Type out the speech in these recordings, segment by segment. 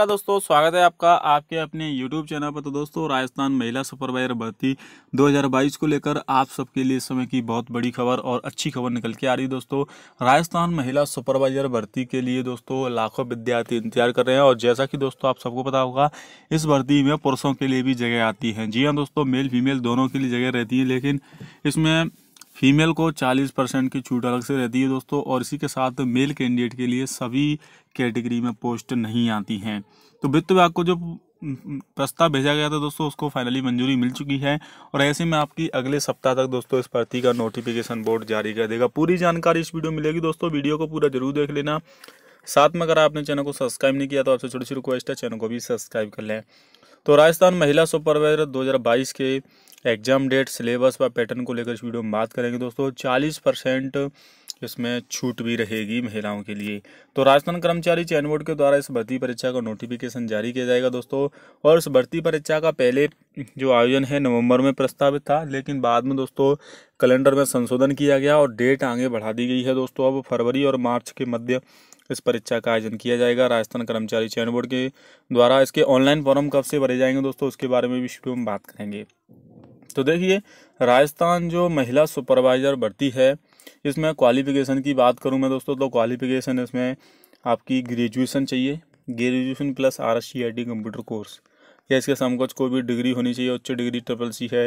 नमस्कार दोस्तों स्वागत है आपका आपके अपने यूट्यूब चैनल पर तो दोस्तों राजस्थान महिला सुपरवाइजर भर्ती 2022 को लेकर आप सबके लिए इस समय की बहुत बड़ी खबर और अच्छी खबर निकल के आ रही है दोस्तों राजस्थान महिला सुपरवाइजर भर्ती के लिए दोस्तों लाखों विद्यार्थी इंतजार कर रहे हैं और जैसा कि दोस्तों आप सबको पता होगा इस भर्ती में पुरुषों के लिए भी जगह आती है जी हाँ दोस्तों मेल फीमेल दोनों के लिए जगह रहती है लेकिन इसमें फीमेल को 40 परसेंट की छूट अलग से रहती है दोस्तों और इसी के साथ मेल कैंडिडेट के लिए सभी कैटेगरी में पोस्ट नहीं आती हैं तो वित्त विभाग को जो प्रस्ताव भेजा गया था दोस्तों उसको फाइनली मंजूरी मिल चुकी है और ऐसे में आपकी अगले सप्ताह तक दोस्तों इस भर्ती का नोटिफिकेशन बोर्ड जारी कर देगा पूरी जानकारी इस वीडियो मिलेगी दोस्तों वीडियो को पूरा जरूर देख लेना साथ में अगर आपने चैनल को सब्सक्राइब नहीं किया तो आपसे छोटी सी रिक्वेस्ट है चैनल को भी सब्सक्राइब कर लें तो राजस्थान महिला सुपरवाइजर 2022 के एग्जाम डेट सिलेबस व पैटर्न को लेकर इस वीडियो में बात करेंगे दोस्तों 40 परसेंट इसमें छूट भी रहेगी महिलाओं के लिए तो राजस्थान कर्मचारी चयन बोर्ड के द्वारा इस भर्ती परीक्षा का नोटिफिकेशन जारी किया जाएगा दोस्तों और इस भर्ती परीक्षा का पहले जो आयोजन है नवंबर में प्रस्तावित था लेकिन बाद में दोस्तों कैलेंडर में संशोधन किया गया और डेट आगे बढ़ा दी गई है दोस्तों अब फरवरी और मार्च के मध्य इस परीक्षा का आयोजन किया जाएगा राजस्थान कर्मचारी चयन बोर्ड के द्वारा इसके ऑनलाइन फॉर्म कब से भरे जाएंगे दोस्तों उसके बारे में भी शुरू में बात करेंगे तो देखिए राजस्थान जो महिला सुपरवाइज़र भर्ती है इसमें क्वालिफिकेशन की बात करूँ मैं दोस्तों तो क्वालिफिकेशन इसमें आपकी ग्रेजुएसन चाहिए graduation plus R S computer course या इसके समकक्ष कोई भी डिग्री होनी चाहिए उच्च डिग्री ट्रिपल सी है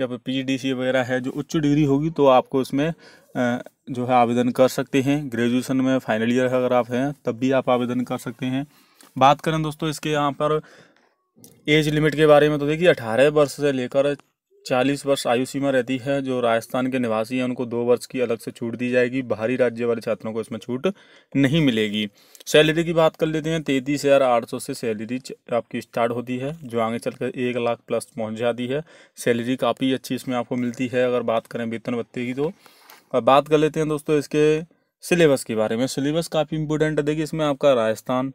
या फिर पीजीडीसी वगैरह है जो उच्च डिग्री होगी तो आपको इसमें जो है आवेदन कर सकते हैं ग्रेजुएशन में फाइनल ईयर अगर आप हैं तब भी आप आवेदन कर सकते हैं बात करें दोस्तों इसके यहाँ पर एज लिमिट के बारे में तो देखिए अठारह वर्ष से लेकर चालीस वर्ष आयु सीमा रहती है जो राजस्थान के निवासी हैं उनको दो वर्ष की अलग से छूट दी जाएगी बाहरी राज्य वाले छात्रों को इसमें छूट नहीं मिलेगी सैलरी की बात कर लेते हैं तैंतीस हज़ार आठ सौ से सैलरी आपकी स्टार्ट होती है जो आगे चलकर एक लाख प्लस पहुंच जाती है सैलरी काफ़ी अच्छी इसमें आपको मिलती है अगर बात करें वेतन भत्ते की तो और बात कर लेते हैं दोस्तों इसके सिलेबस के बारे में सिलेबस काफ़ी इंपोर्टेंट है देखिए इसमें आपका राजस्थान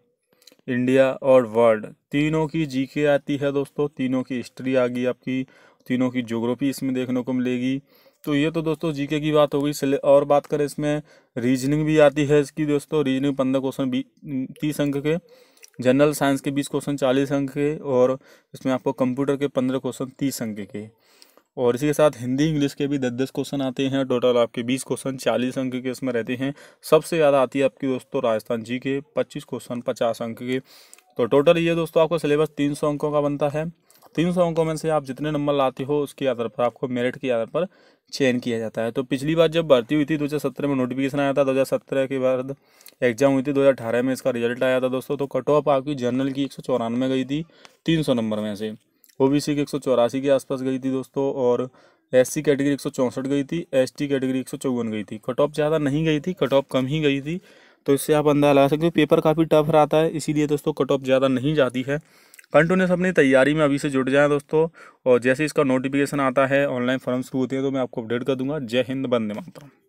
इंडिया और वर्ल्ड तीनों की जीके आती है दोस्तों तीनों की हिस्ट्री आ गई आपकी तीनों की जोग्राफी इसमें देखने को मिलेगी तो ये तो दोस्तों जीके की बात हो गई और बात करें इसमें रीजनिंग भी आती है इसकी दोस्तों रीजनिंग पंद्रह क्वेश्चन तीस अंक के जनरल साइंस के बीस क्वेश्चन चालीस अंक के और इसमें आपको कंप्यूटर के पंद्रह क्वेश्चन तीस अंक के और इसी के साथ हिंदी इंग्लिश के भी दस दस क्वेश्चन आते हैं टोटल आपके बीस क्वेश्चन चालीस अंक के इसमें रहते हैं सबसे ज़्यादा आती है आपकी दोस्तों राजस्थान जी के पच्चीस क्वेश्चन पचास अंक के तो टोटल ये दोस्तों आपका सिलेबस तीन सौ अंकों का बनता है तीन सौ अंकों में से आप जितने नंबर लाते हो उसके आधार पर आपको मेरिट के आधार पर चयन किया जाता है तो पिछली बार जब भर्ती हुई थी दो में नोटिफिकेशन आया था दो के बाद एग्जाम हुई थी दो में इसका रिजल्ट आया था दोस्तों तो कट ऑफ आपकी जनरल की एक गई थी तीन नंबर में से ओ बी सी की एक के आसपास गई थी दोस्तों और एस सी कैटेगरी एक गई थी एस टी कैटेगरी एक गई थी कट ऑफ ज़्यादा नहीं गई थी कट ऑफ कम ही गई थी तो इससे आप अंदाजा लगा सकते हो पेपर काफ़ी टफ रहता है इसीलिए दोस्तों कट ऑफ ज़्यादा नहीं जाती है कंटिन्यूस अपनी तैयारी में अभी से जुट जाएं दोस्तों और जैसे इसका नोटिफिकेशन आता है ऑनलाइन फॉर्म शुरू होते हैं तो मैं आपको अपडेट कर दूंगा जय हिंद बंदे मातरम